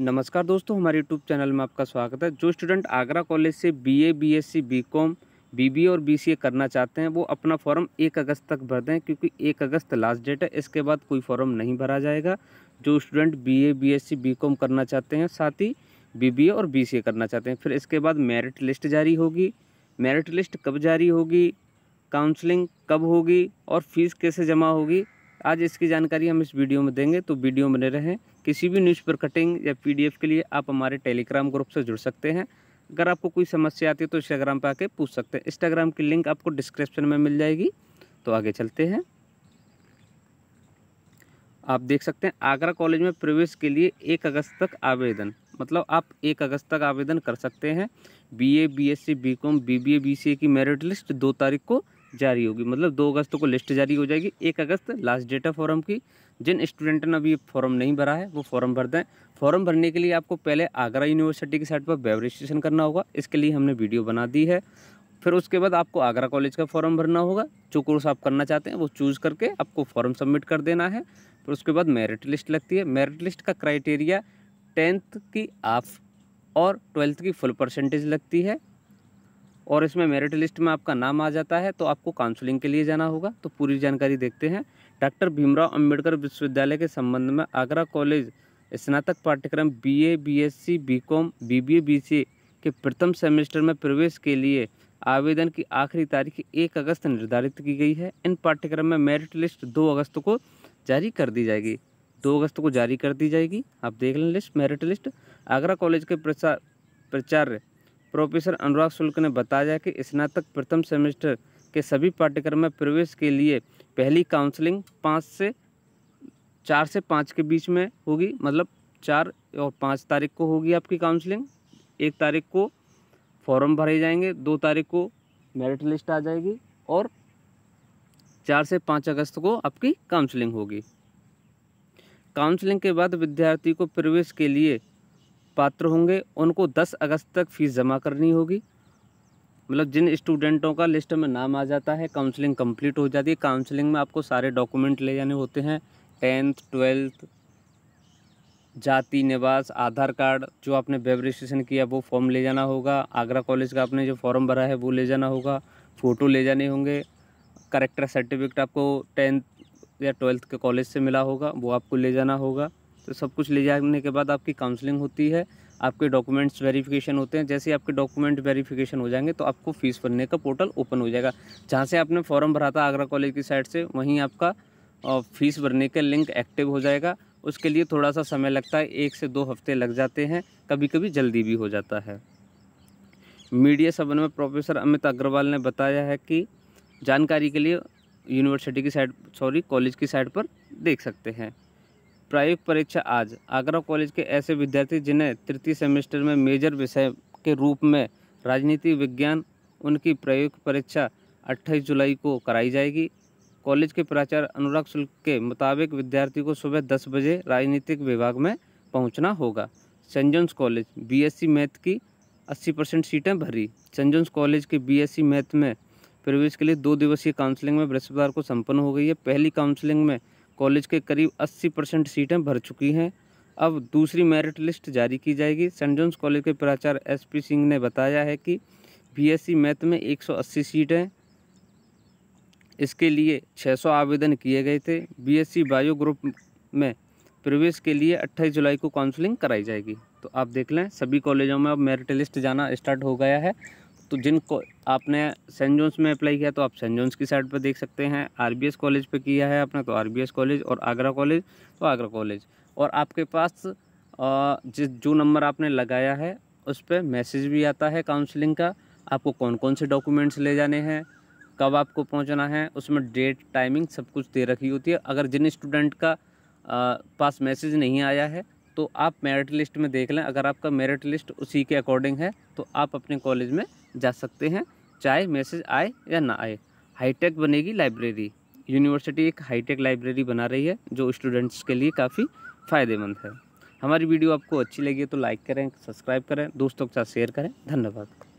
नमस्कार दोस्तों हमारे यूट्यूब चैनल में आपका स्वागत है जो स्टूडेंट आगरा कॉलेज से बीए, बीएससी, बीकॉम, बीबीए और बीसीए करना चाहते हैं वो अपना फॉर्म एक अगस्त तक भर दें क्योंकि एक अगस्त लास्ट डेट है इसके बाद कोई फॉर्म नहीं भरा जाएगा जो स्टूडेंट सी बी कॉम करना चाहते हैं साथ ही बीबीए और बीसीए करना चाहते हैं फिर इसके बाद मेरिट लिस्ट जारी होगी मेरिट लिस्ट कब जारी होगी काउंसलिंग कब होगी और फीस कैसे जमा होगी आज इसकी जानकारी हम इस वीडियो में देंगे तो वीडियो बने रहें किसी भी न्यूज़ पर कटिंग या पीडीएफ के लिए आप हमारे टेलीग्राम ग्रुप से जुड़ सकते हैं अगर आपको कोई समस्या आती है तो इंस्टाग्राम पर आके पूछ सकते हैं इंस्टाग्राम की लिंक आपको डिस्क्रिप्शन में मिल जाएगी तो आगे चलते हैं आप देख सकते हैं आगरा कॉलेज में प्रवेश के लिए एक अगस्त तक आवेदन मतलब आप एक अगस्त तक आवेदन कर सकते हैं BA BSc BCom BBA BCA की मेरिट लिस्ट दो तारीख को जारी होगी मतलब दो अगस्त को लिस्ट जारी हो जाएगी एक अगस्त लास्ट डेट है फॉर्म की जिन स्टूडेंट ने अभी फॉर्म नहीं भरा है वो फॉर्म भर दें फॉर्म भरने के लिए आपको पहले आगरा यूनिवर्सिटी की साइट पर वेब रजिस्ट्रेशन करना होगा इसके लिए हमने वीडियो बना दी है फिर उसके बाद आपको आगरा कॉलेज का फॉर्म भरना होगा जो कोर्स आप करना चाहते हैं वो चूज़ करके आपको फॉर्म सबमिट कर देना है फिर उसके बाद मेरिट लिस्ट लगती है मेरिट लिस्ट का क्राइटेरिया टेंथ की आफ और ट्वेल्थ की फुल परसेंटेज लगती है और इसमें मेरिट लिस्ट में आपका नाम आ जाता है तो आपको काउंसलिंग के लिए जाना होगा तो पूरी जानकारी देखते हैं डॉक्टर भीमराव अंबेडकर विश्वविद्यालय के संबंध में आगरा कॉलेज स्नातक पाठ्यक्रम BA, BSc, BCom, BBA, BCA के प्रथम सेमेस्टर में प्रवेश के लिए आवेदन की आखिरी तारीख एक अगस्त निर्धारित की गई है इन पाठ्यक्रम में मेरिट लिस्ट दो अगस्त को जारी कर दी जाएगी दो अगस्त को जारी कर दी जाएगी आप देख लें list merit list Agra college के प्रचार प्रचार्य प्रोफेसर अनुराग शुल्क ने बताया कि स्नातक प्रथम सेमेस्टर के सभी पाठ्यक्रम में प्रवेश के लिए पहली काउंसलिंग पाँच से चार से पाँच के बीच में होगी मतलब चार और पाँच तारीख को होगी आपकी काउंसलिंग एक तारीख को फॉर्म भरे जाएंगे दो तारीख को मेरिट लिस्ट आ जाएगी और चार से पाँच अगस्त को आपकी काउंसलिंग होगी काउंसलिंग के बाद विद्यार्थी को प्रवेश के लिए पात्र होंगे उनको 10 अगस्त तक फ़ीस जमा करनी होगी मतलब जिन स्टूडेंटों का लिस्ट में नाम आ जाता है काउंसलिंग कंप्लीट हो जाती है काउंसलिंग में आपको सारे डॉक्यूमेंट ले जाने होते हैं टेंथ ट्वेल्थ जाति निवास आधार कार्ड जो आपने वेब रजिस्ट्रेशन किया वो फॉर्म ले जाना होगा आगरा कॉलेज का आपने जो फॉर्म भरा है वो ले जाना होगा फ़ोटो ले जाने होंगे करेक्टर सर्टिफिकेट आपको टेंथ या ट्वेल्थ के कॉलेज से मिला होगा वो आपको ले जाना होगा तो सब कुछ ले जाने के बाद आपकी काउंसलिंग होती है आपके डॉक्यूमेंट्स वेरिफिकेशन होते हैं जैसे ही आपके डॉक्यूमेंट वेरिफिकेशन हो जाएंगे तो आपको फ़ीस भरने का पोर्टल ओपन हो जाएगा जहाँ से आपने फॉर्म भरा था आगरा कॉलेज की साइड से वहीं आपका फ़ीस भरने का लिंक एक्टिव हो जाएगा उसके लिए थोड़ा सा समय लगता है एक से दो हफ्ते लग जाते हैं कभी कभी जल्दी भी हो जाता है मीडिया सबन में प्रोफेसर अमित अग्रवाल ने बताया है कि जानकारी के लिए यूनिवर्सिटी की साइड सॉरी कॉलेज की साइड पर देख सकते हैं प्रायोगिक परीक्षा आज आगरा कॉलेज के ऐसे विद्यार्थी जिन्हें तृतीय सेमेस्टर में मेजर विषय के रूप में राजनीति विज्ञान उनकी प्रायोगिक परीक्षा 28 जुलाई को कराई जाएगी कॉलेज के प्राचार्य अनुराग शुल्क के मुताबिक विद्यार्थी को सुबह दस बजे राजनीतिक विभाग में पहुंचना होगा सेंट कॉलेज बीएससी मैथ की अस्सी परसेंट सीटें भरी सेंट कॉलेज के बीएससी मैथ में प्रवेश के लिए दो दिवसीय काउंसलिंग में बृहस्पतिवार को संपन्न हो गई है पहली काउंसलिंग में कॉलेज के करीब 80 परसेंट सीटें भर चुकी हैं अब दूसरी मेरिट लिस्ट जारी की जाएगी सेंट जॉन्स कॉलेज के प्राचार्य एस पी सिंह ने बताया है कि बीएससी मैथ में 180 सीटें इसके लिए 600 आवेदन किए गए थे बीएससी बायो ग्रुप में प्रवेश के लिए 28 जुलाई को काउंसलिंग कराई जाएगी तो आप देख लें सभी कॉलेजों में अब मेरिट लिस्ट जाना स्टार्ट हो गया है तो जिनको आपने सेंट जोन्स में अप्लाई किया तो आप सेंट जोन्स की साइड पर देख सकते हैं आरबीएस कॉलेज पे किया है आपने तो आरबीएस कॉलेज और आगरा कॉलेज तो आगरा कॉलेज और आपके पास जिस जो नंबर आपने लगाया है उस पर मैसेज भी आता है काउंसलिंग का आपको कौन कौन से डॉक्यूमेंट्स ले जाने हैं कब आपको पहुंचना है उसमें डेट टाइमिंग सब कुछ दे रखी होती है अगर जिन स्टूडेंट का आ, पास मैसेज नहीं आया है तो आप मेरिट लिस्ट में देख लें अगर आपका मेरिट लिस्ट उसी के अकॉर्डिंग है तो आप अपने कॉलेज में जा सकते हैं चाहे मैसेज आए या ना आए हाईटेक बनेगी लाइब्रेरी यूनिवर्सिटी एक हाईटेक लाइब्रेरी बना रही है जो स्टूडेंट्स के लिए काफ़ी फ़ायदेमंद है हमारी वीडियो आपको अच्छी लगी है तो लाइक करें सब्सक्राइब करें दोस्तों के साथ शेयर करें धन्यवाद